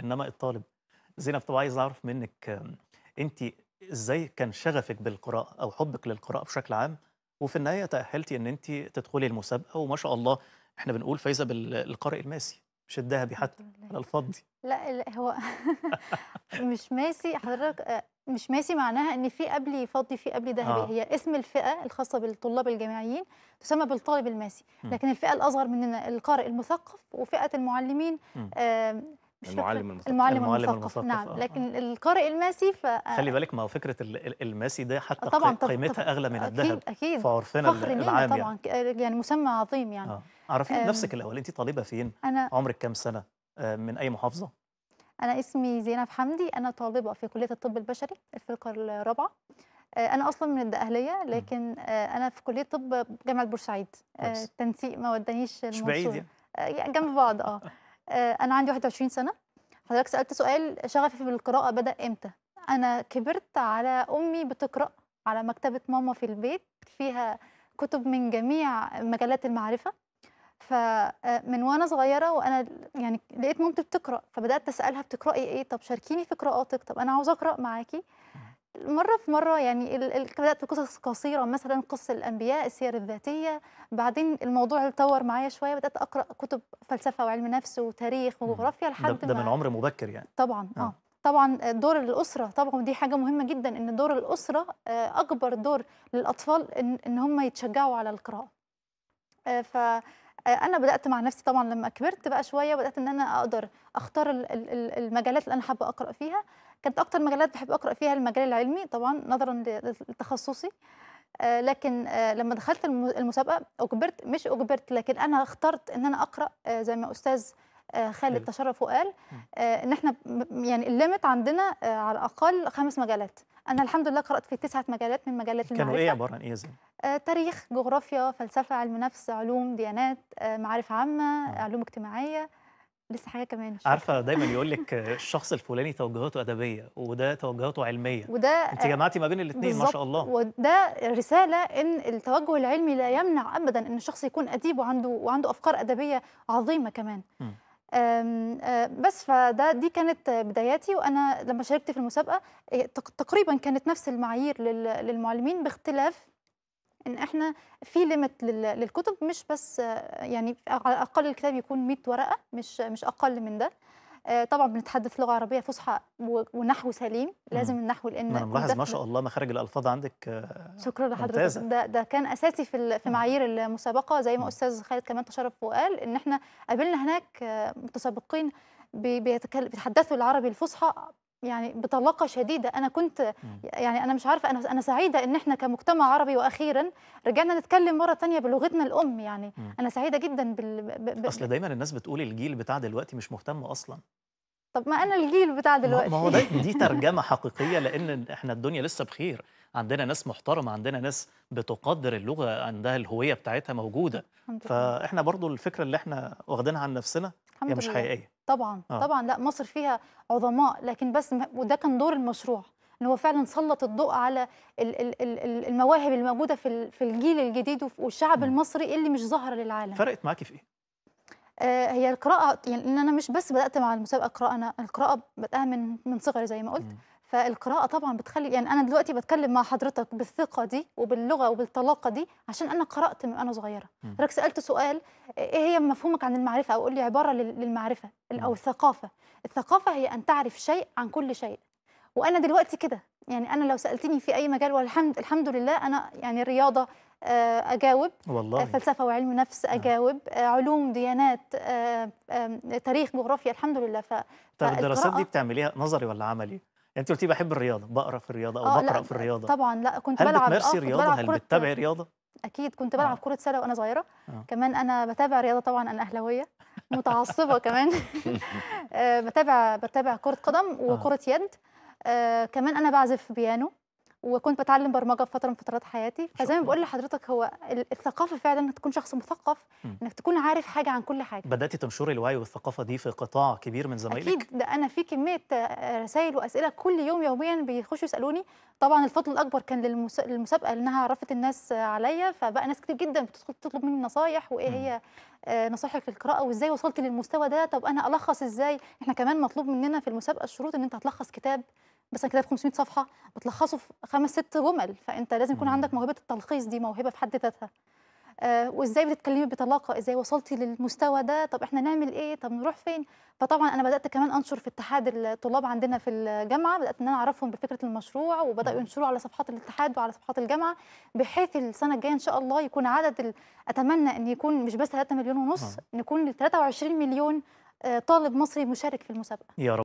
انما الطالب زينب طب عايز اعرف منك انت ازاي كان شغفك بالقراءه او حبك للقراءه بشكل عام وفي النهايه تاهلتي ان انت تدخلي المسابقه وما شاء الله احنا بنقول فايزه بالقارئ الماسي مش الذهبي حتى على الفضي لا لا هو مش ماسي حضرتك مش ماسي معناها ان في قبلي فضي في قبلي ذهبي آه. هي اسم الفئه الخاصه بالطلاب الجامعيين تسمى بالطالب الماسي م. لكن الفئه الاصغر مننا القارئ المثقف وفئه المعلمين آه المعلم المثقف المعلم, المعلم المثقف نعم آه. لكن القارئ الماسي ف... خلي بالك ما هو فكره الماسي ده حتى طبعا قيمتها اغلى من الذهب اكيد اكيد في عرفنا العام يعني. طبعا يعني. يعني مسمى عظيم يعني آه. عرفي آه. نفسك الاول انت طالبه فين أنا عمرك كام سنه آه من اي محافظه انا اسمي زينب حمدي انا طالبه في كليه الطب البشري الفرقه الرابعه آه، انا اصلا من الدقهليه لكن آه، انا في كليه طب جامعه بورسعيد التنسيق آه، ما ودانيش المنصوره مش بعيد يعني جنب بعض اه آه، انا عندي 21 سنه حضرتك سالت سؤال شغفي بالقراءه بدا امتى انا كبرت على امي بتقرا على مكتبه ماما في البيت فيها كتب من جميع مجالات المعرفه فمن آه، وانا صغيره وانا يعني لقيت مامتي بتقرا فبدات اسالها بتقراي ايه طب شاركيني في قراءاتك طب انا عاوزه اقرا معاكي مرة في مرة يعني بدأت بقصص قصيرة مثلا قصص الأنبياء السير الذاتية بعدين الموضوع اتطور معايا شوية بدأت أقرأ كتب فلسفة وعلم نفس وتاريخ وجغرافيا لحد ده, ده من عمر مبكر يعني طبعا اه, آه. طبعا دور الاسره طبعا دي حاجه مهمه جدا ان دور الاسره آه، اكبر دور للاطفال ان هم يتشجعوا على القراءه آه، ف انا بدات مع نفسي طبعا لما كبرت بقى شويه بدات ان انا اقدر اختار المجالات اللي انا حابه اقرا فيها كانت اكتر مجالات بحب اقرا فيها المجال العلمي طبعا نظرا لتخصصي آه، لكن آه، لما دخلت المسابقه اجبرت مش اجبرت لكن انا اخترت ان انا اقرا آه، زي ما استاذ آه، خالد تشرف وقال آه، ان احنا يعني الليمت عندنا آه، على الاقل خمس مجالات انا الحمد لله قرات في تسعه مجالات من مجالات المعرفه كانوا ايه عباره عن ايه تاريخ جغرافيا فلسفه علم نفس علوم ديانات معارف عامه علوم اجتماعيه لسه حاجه كمان عارفه دايما يقول لك الشخص الفلاني توجهاته ادبيه وده توجهاته علميه وده انت جمعتي ما بين الاثنين ما شاء الله وده رساله ان التوجه العلمي لا يمنع ابدا ان الشخص يكون اديب وعنده وعنده افكار ادبيه عظيمه كمان م. آه، بس فده دي كانت بداياتي وانا لما شاركت في المسابقه إيه، تقريبا كانت نفس المعايير للمعلمين باختلاف ان احنا في ليميت للكتب مش بس آه، يعني على الاقل الكتاب يكون 100 ورقه مش مش اقل من ده آه، طبعا بنتحدث لغه عربيه فصحى ونحو سليم لازم النحو لان انا ملاحظ ما شاء الله مخارج الالفاظ عندك آه، شكرا لحضرتك ده ده كان اساسي في في معايير المسابقه زي ما استاذ خالد كمان تشرف وقال ان احنا قابلنا هناك آه، متسابقين بيتحدثوا العربي الفصحى يعني بطلاقه شديده انا كنت يعني انا مش عارفه انا انا سعيده ان احنا كمجتمع عربي واخيرا رجعنا نتكلم مره ثانيه بلغتنا الام يعني انا سعيده جدا بال ب... ب... اصل دايما الناس بتقول الجيل بتاع دلوقتي مش مهتم اصلا طب ما انا الجيل بتاع دلوقتي ما هو ده دي ترجمه حقيقيه لان احنا الدنيا لسه بخير عندنا ناس محترمه عندنا ناس بتقدر اللغه عندها الهويه بتاعتها موجوده فاحنا برضو الفكره اللي احنا واخدينها عن نفسنا الحمد هي مش حقيقيه طبعا آه. طبعا لا مصر فيها عظماء لكن بس وده كان دور المشروع ان هو فعلا سلط الضوء على المواهب الموجوده في الجيل الجديد والشعب م. المصري اللي مش ظاهره للعالم فرقت معاكي في ايه آه، هي القراءه يعني ان انا مش بس بدات مع المسابقه قراءه انا القراءه بدأها من من صغري زي ما قلت فالقراءه طبعا بتخلي يعني انا دلوقتي بتكلم مع حضرتك بالثقه دي وباللغه وبالطلاقه دي عشان انا قرات من انا صغيره حضرتك سالت سؤال ايه هي مفهومك عن المعرفه او قول لي عباره للمعرفه او الثقافه الثقافه هي ان تعرف شيء عن كل شيء وانا دلوقتي كده يعني انا لو سالتني في اي مجال والحمد الحمد لله انا يعني رياضه آه، اجاوب والله. آه، فلسفه وعلم نفس آه. اجاوب علوم ديانات تاريخ جغرافيا الحمد لله ف طب الدراسات دي بتعمليها نظري ولا عملي يعني انت قلتي بحب الرياضه بقرا في الرياضه او آه، بقرا في الرياضه طبعا لا كنت هل بلعب آه، بتمارسي رياضه هل بتتابعي رياضه اكيد كنت بلعب آه. كره سله وانا صغيره آه. كمان انا بتابع رياضه طبعا انا اهلاويه متعصبه كمان آه، بتابع بتابع كره قدم وكره آه. يد آه كمان انا بعزف بيانو وكنت بتعلم برمجه في فتره من فترات حياتي فزي ما بقول لحضرتك هو الثقافه فعلا انك تكون شخص مثقف انك تكون عارف حاجه عن كل حاجه بداتي تنشري الوعي والثقافه دي في قطاع كبير من زمايلك اكيد ده انا في كميه آه، رسائل واسئله كل يوم يوميا بيخشوا يسالوني طبعا الفضل الاكبر كان للمسابقه لانها عرفت الناس عليا فبقى ناس كتير جدا بتدخل تطلب مني نصايح وايه هي آه، نصايحك في القراءه وازاي وصلت للمستوى ده طب انا الخص ازاي احنا كمان مطلوب مننا في المسابقه الشروط ان انت هتلخص كتاب بس انا كتاب 500 صفحه بتلخصه في خمس ست جمل فانت لازم يكون عندك موهبه التلخيص دي موهبه في حد ذاتها آه وازاي بتتكلمي بطلاقه ازاي وصلتي للمستوى ده طب احنا نعمل ايه طب نروح فين فطبعا انا بدات كمان انشر في اتحاد الطلاب عندنا في الجامعه بدات ان انا اعرفهم بفكره المشروع وبداوا ينشروا على صفحات الاتحاد وعلى صفحات الجامعه بحيث السنه الجايه ان شاء الله يكون عدد اتمنى ان يكون مش بس 3 مليون ونص نعم. نكون 23 مليون آه، طالب مصري مشارك في المسابقه يا رب.